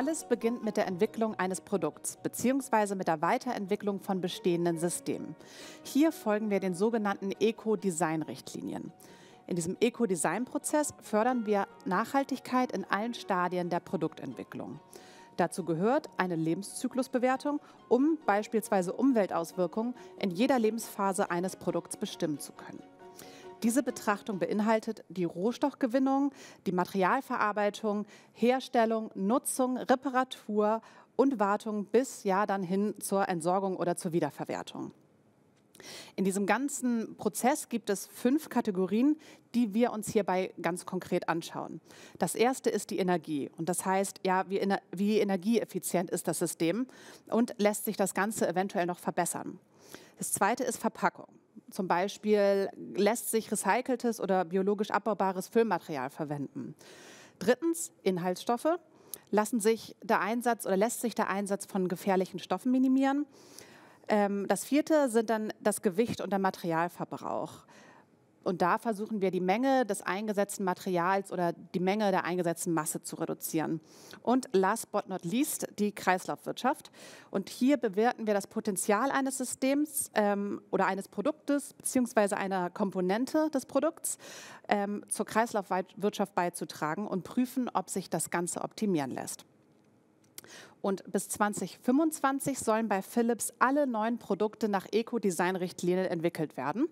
Alles beginnt mit der Entwicklung eines Produkts bzw. mit der Weiterentwicklung von bestehenden Systemen. Hier folgen wir den sogenannten Eco-Design-Richtlinien. In diesem Eco-Design-Prozess fördern wir Nachhaltigkeit in allen Stadien der Produktentwicklung. Dazu gehört eine Lebenszyklusbewertung, um beispielsweise Umweltauswirkungen in jeder Lebensphase eines Produkts bestimmen zu können. Diese Betrachtung beinhaltet die Rohstoffgewinnung, die Materialverarbeitung, Herstellung, Nutzung, Reparatur und Wartung bis ja dann hin zur Entsorgung oder zur Wiederverwertung. In diesem ganzen Prozess gibt es fünf Kategorien, die wir uns hierbei ganz konkret anschauen. Das erste ist die Energie und das heißt, ja, wie, wie energieeffizient ist das System und lässt sich das Ganze eventuell noch verbessern. Das zweite ist Verpackung. Zum Beispiel lässt sich recyceltes oder biologisch abbaubares Füllmaterial verwenden. Drittens Inhaltsstoffe. Lassen sich der Einsatz oder lässt sich der Einsatz von gefährlichen Stoffen minimieren. Ähm, das vierte sind dann das Gewicht und der Materialverbrauch. Und da versuchen wir die Menge des eingesetzten Materials oder die Menge der eingesetzten Masse zu reduzieren. Und last but not least die Kreislaufwirtschaft. Und hier bewerten wir das Potenzial eines Systems ähm, oder eines Produktes beziehungsweise einer Komponente des Produkts ähm, zur Kreislaufwirtschaft beizutragen und prüfen, ob sich das Ganze optimieren lässt. Und bis 2025 sollen bei Philips alle neuen Produkte nach Eco-Design-Richtlinien entwickelt werden.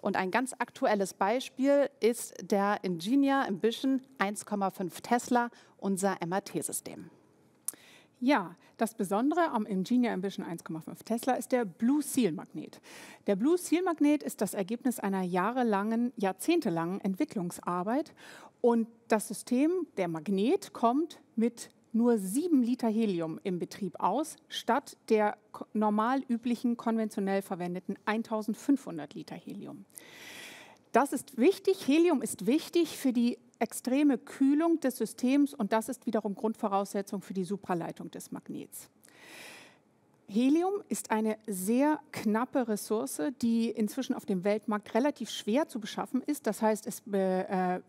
Und ein ganz aktuelles Beispiel ist der Ingenia Ambition 1,5 Tesla, unser mrt system Ja, das Besondere am Ingenia Ambition 1,5 Tesla ist der Blue Seal Magnet. Der Blue Seal Magnet ist das Ergebnis einer jahrelangen, jahrzehntelangen Entwicklungsarbeit und das System, der Magnet, kommt mit nur sieben Liter Helium im Betrieb aus, statt der normal üblichen, konventionell verwendeten 1500 Liter Helium. Das ist wichtig. Helium ist wichtig für die extreme Kühlung des Systems und das ist wiederum Grundvoraussetzung für die Supraleitung des Magnets. Helium ist eine sehr knappe Ressource, die inzwischen auf dem Weltmarkt relativ schwer zu beschaffen ist. Das heißt, es äh,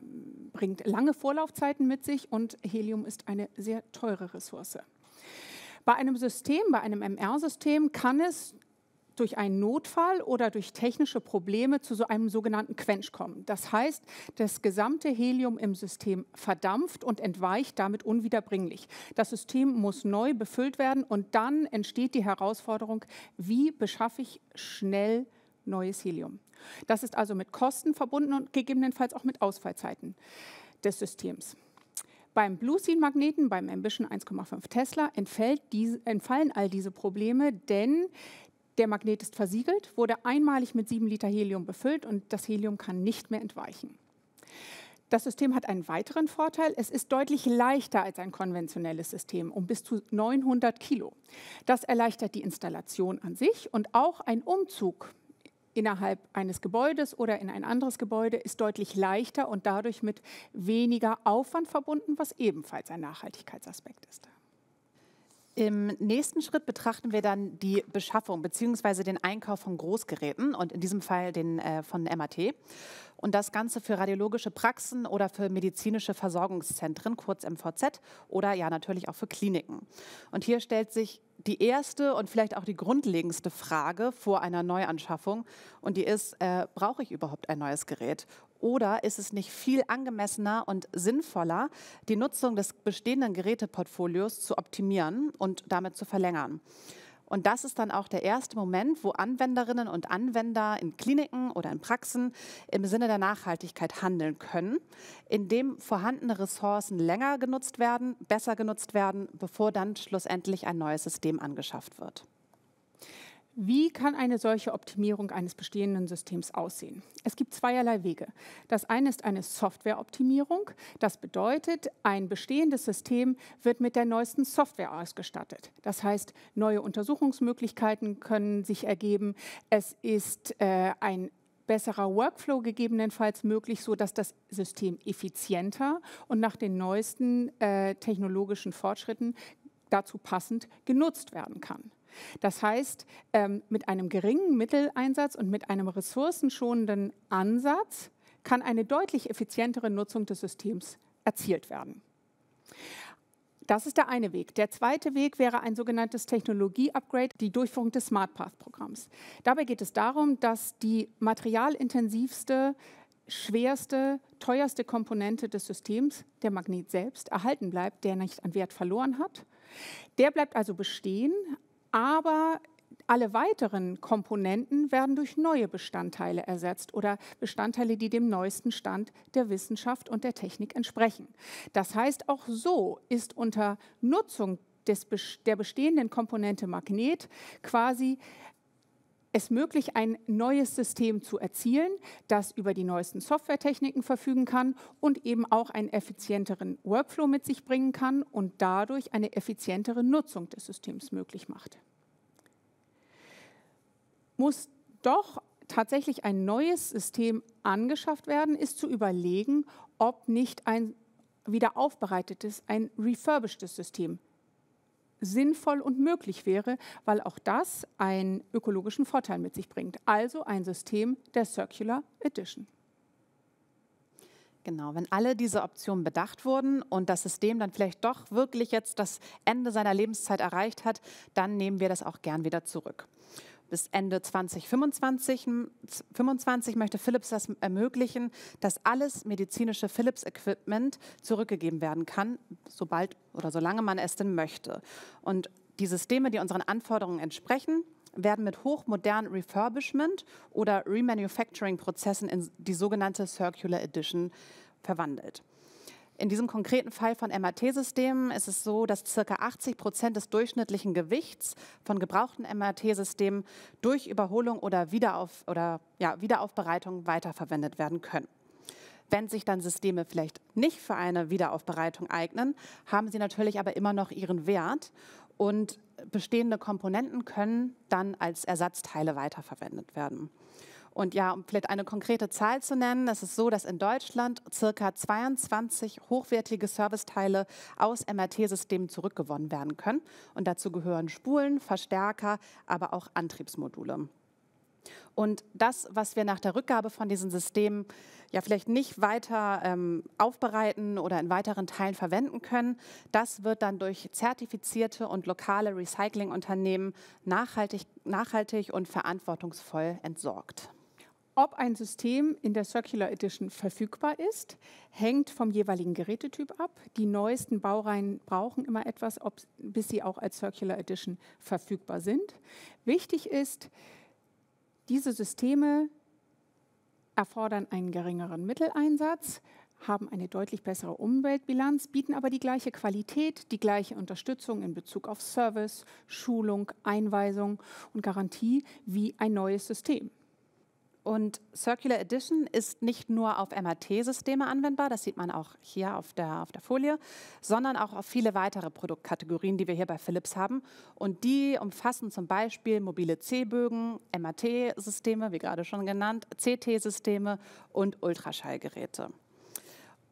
bringt lange Vorlaufzeiten mit sich und Helium ist eine sehr teure Ressource. Bei einem System, bei einem MR-System kann es durch einen Notfall oder durch technische Probleme zu so einem sogenannten Quench kommen. Das heißt, das gesamte Helium im System verdampft und entweicht damit unwiederbringlich. Das System muss neu befüllt werden und dann entsteht die Herausforderung, wie beschaffe ich schnell Helium? neues Helium. Das ist also mit Kosten verbunden und gegebenenfalls auch mit Ausfallzeiten des Systems. Beim Bluescene-Magneten, beim Ambition 1,5 Tesla, diese, entfallen all diese Probleme, denn der Magnet ist versiegelt, wurde einmalig mit 7 Liter Helium befüllt und das Helium kann nicht mehr entweichen. Das System hat einen weiteren Vorteil. Es ist deutlich leichter als ein konventionelles System, um bis zu 900 Kilo. Das erleichtert die Installation an sich und auch ein Umzug innerhalb eines Gebäudes oder in ein anderes Gebäude ist deutlich leichter und dadurch mit weniger Aufwand verbunden, was ebenfalls ein Nachhaltigkeitsaspekt ist. Im nächsten Schritt betrachten wir dann die Beschaffung bzw. den Einkauf von Großgeräten und in diesem Fall den äh, von MAT und das Ganze für radiologische Praxen oder für medizinische Versorgungszentren, kurz MVZ, oder ja natürlich auch für Kliniken. Und hier stellt sich die erste und vielleicht auch die grundlegendste Frage vor einer Neuanschaffung und die ist, äh, brauche ich überhaupt ein neues Gerät? Oder ist es nicht viel angemessener und sinnvoller, die Nutzung des bestehenden Geräteportfolios zu optimieren und damit zu verlängern? Und das ist dann auch der erste Moment, wo Anwenderinnen und Anwender in Kliniken oder in Praxen im Sinne der Nachhaltigkeit handeln können, indem vorhandene Ressourcen länger genutzt werden, besser genutzt werden, bevor dann schlussendlich ein neues System angeschafft wird. Wie kann eine solche Optimierung eines bestehenden Systems aussehen? Es gibt zweierlei Wege. Das eine ist eine Softwareoptimierung. Das bedeutet, ein bestehendes System wird mit der neuesten Software ausgestattet. Das heißt, neue Untersuchungsmöglichkeiten können sich ergeben. Es ist äh, ein besserer Workflow gegebenenfalls möglich, sodass das System effizienter und nach den neuesten äh, technologischen Fortschritten dazu passend genutzt werden kann. Das heißt, ähm, mit einem geringen Mitteleinsatz und mit einem ressourcenschonenden Ansatz kann eine deutlich effizientere Nutzung des Systems erzielt werden. Das ist der eine Weg. Der zweite Weg wäre ein sogenanntes Technologie-Upgrade, die Durchführung des Smart Path-Programms. Dabei geht es darum, dass die materialintensivste, schwerste, teuerste Komponente des Systems, der Magnet selbst, erhalten bleibt, der nicht an Wert verloren hat. Der bleibt also bestehen, aber alle weiteren Komponenten werden durch neue Bestandteile ersetzt oder Bestandteile, die dem neuesten Stand der Wissenschaft und der Technik entsprechen. Das heißt, auch so ist unter Nutzung des, der bestehenden Komponente Magnet quasi es möglich, ein neues System zu erzielen, das über die neuesten Softwaretechniken verfügen kann und eben auch einen effizienteren Workflow mit sich bringen kann und dadurch eine effizientere Nutzung des Systems möglich macht. Muss doch tatsächlich ein neues System angeschafft werden, ist zu überlegen, ob nicht ein wieder aufbereitetes, ein refurbishedes System sinnvoll und möglich wäre, weil auch das einen ökologischen Vorteil mit sich bringt. Also ein System der Circular Edition. Genau, wenn alle diese Optionen bedacht wurden und das System dann vielleicht doch wirklich jetzt das Ende seiner Lebenszeit erreicht hat, dann nehmen wir das auch gern wieder zurück bis Ende 2025 25 möchte Philips das ermöglichen, dass alles medizinische Philips-Equipment zurückgegeben werden kann, sobald oder solange man es denn möchte. Und die Systeme, die unseren Anforderungen entsprechen, werden mit hochmodernen Refurbishment oder Remanufacturing-Prozessen in die sogenannte Circular Edition verwandelt. In diesem konkreten Fall von MRT-Systemen ist es so, dass ca. 80 Prozent des durchschnittlichen Gewichts von gebrauchten MRT-Systemen durch Überholung oder, Wiederauf oder ja, Wiederaufbereitung weiterverwendet werden können. Wenn sich dann Systeme vielleicht nicht für eine Wiederaufbereitung eignen, haben sie natürlich aber immer noch ihren Wert und bestehende Komponenten können dann als Ersatzteile weiterverwendet werden. Und ja, um vielleicht eine konkrete Zahl zu nennen, es ist so, dass in Deutschland circa 22 hochwertige Serviceteile aus MRT-Systemen zurückgewonnen werden können. Und dazu gehören Spulen, Verstärker, aber auch Antriebsmodule. Und das, was wir nach der Rückgabe von diesen Systemen ja vielleicht nicht weiter ähm, aufbereiten oder in weiteren Teilen verwenden können, das wird dann durch zertifizierte und lokale Recyclingunternehmen nachhaltig, nachhaltig und verantwortungsvoll entsorgt. Ob ein System in der Circular Edition verfügbar ist, hängt vom jeweiligen Gerätetyp ab. Die neuesten Baureihen brauchen immer etwas, ob, bis sie auch als Circular Edition verfügbar sind. Wichtig ist, diese Systeme erfordern einen geringeren Mitteleinsatz, haben eine deutlich bessere Umweltbilanz, bieten aber die gleiche Qualität, die gleiche Unterstützung in Bezug auf Service, Schulung, Einweisung und Garantie wie ein neues System. Und Circular Edition ist nicht nur auf MAT-Systeme anwendbar, das sieht man auch hier auf der, auf der Folie, sondern auch auf viele weitere Produktkategorien, die wir hier bei Philips haben. Und die umfassen zum Beispiel mobile C-Bögen, MAT-Systeme, wie gerade schon genannt, CT-Systeme und Ultraschallgeräte.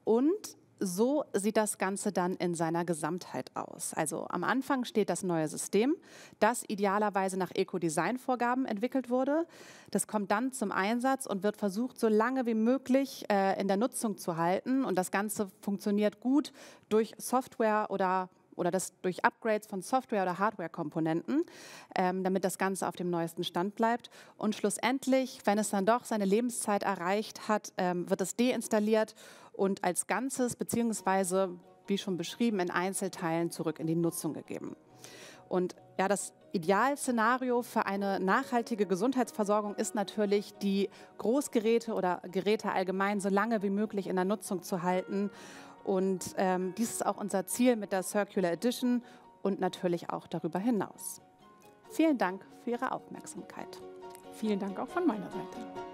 Und so sieht das Ganze dann in seiner Gesamtheit aus. Also am Anfang steht das neue System, das idealerweise nach Eco-Design-Vorgaben entwickelt wurde. Das kommt dann zum Einsatz und wird versucht, so lange wie möglich äh, in der Nutzung zu halten. Und das Ganze funktioniert gut durch Software oder oder das durch Upgrades von Software- oder Hardware-Komponenten, ähm, damit das Ganze auf dem neuesten Stand bleibt. Und schlussendlich, wenn es dann doch seine Lebenszeit erreicht hat, ähm, wird es deinstalliert und als Ganzes beziehungsweise, wie schon beschrieben, in Einzelteilen zurück in die Nutzung gegeben. Und ja, das Idealszenario für eine nachhaltige Gesundheitsversorgung ist natürlich, die Großgeräte oder Geräte allgemein so lange wie möglich in der Nutzung zu halten und ähm, dies ist auch unser Ziel mit der Circular Edition und natürlich auch darüber hinaus. Vielen Dank für Ihre Aufmerksamkeit. Vielen Dank auch von meiner Seite.